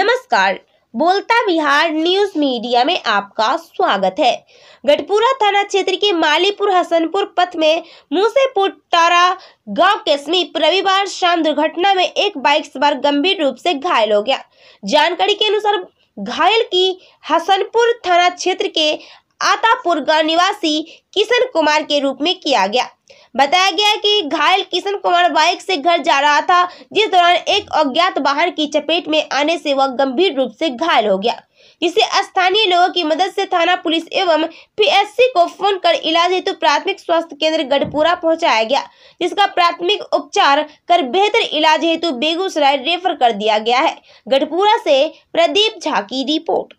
नमस्कार बोलता Bihar news media में आपका स्वागत है गढ़पुरा थाना क्षेत्र के मालीपुर हसनपुर पथ में मुसेपुर तारा गांव के समीप रविवार शाम दुर्घटना में एक बाइक सवार गंभीर रूप से घायल हो गया जानकारी के अनुसार घायल की हसनपुर थाना क्षेत्र के आतापुर गांव निवासी किशन कुमार के रूप में किया गया बताया गया कि घायल किशन कुमार बाइक से घर जा रहा था जिस दौरान एक अज्ञात वाहन की चपेट में आने से वह गंभीर रूप से घायल हो गया जिसे स्थानीय लोगों की मदद से थाना पुलिस एवं पीएससी को फोन कर इलाज हेतु प्राथमिक स्वास्थ्य केंद्र गढ़पुरा पहुंचाया गया जिसका प्राथमिक उपचार कर बेहतर इलाज हेतु बेगूसराय रेफर कर दिया गया है गढ़पुरा से प्रदीप झा की रिपोर्ट